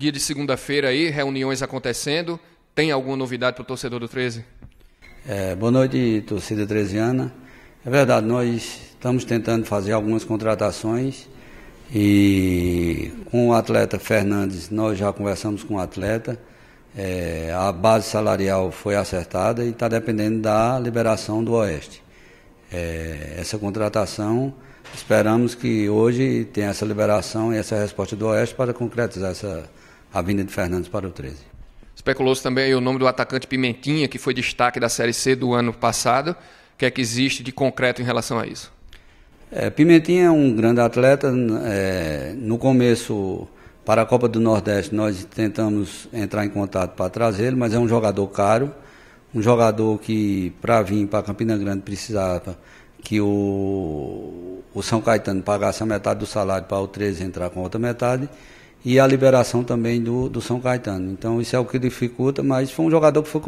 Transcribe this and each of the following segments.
dia de segunda-feira aí, reuniões acontecendo. Tem alguma novidade para o torcedor do 13? É, boa noite, torcida 13ana. É verdade, nós estamos tentando fazer algumas contratações e com o atleta Fernandes nós já conversamos com o atleta. É, a base salarial foi acertada e está dependendo da liberação do Oeste. É, essa contratação, esperamos que hoje tenha essa liberação e essa resposta do Oeste para concretizar essa, a vinda de Fernandes para o 13. Especulou-se também o nome do atacante Pimentinha, que foi destaque da Série C do ano passado. O que é que existe de concreto em relação a isso? É, Pimentinha é um grande atleta. É, no começo, para a Copa do Nordeste, nós tentamos entrar em contato para trazê-lo, mas é um jogador caro. Um jogador que, para vir para Campina Grande, precisava que o, o São Caetano pagasse a metade do salário para o 13 entrar com a outra metade e a liberação também do, do São Caetano. Então isso é o que dificulta, mas foi um jogador que foi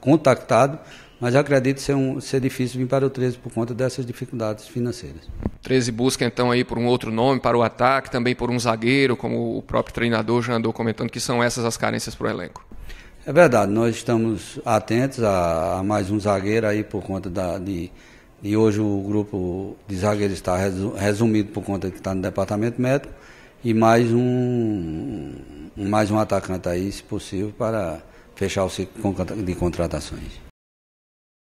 contactado, mas acredito ser, um, ser difícil vir para o 13 por conta dessas dificuldades financeiras. 13 busca então aí por um outro nome para o ataque, também por um zagueiro, como o próprio treinador já andou comentando, que são essas as carências para o elenco. É verdade, nós estamos atentos a, a mais um zagueiro aí por conta da, de, de hoje o grupo de zagueiros está resumido por conta que está no departamento médico e mais um, mais um atacante aí, se possível, para fechar o ciclo de contratações.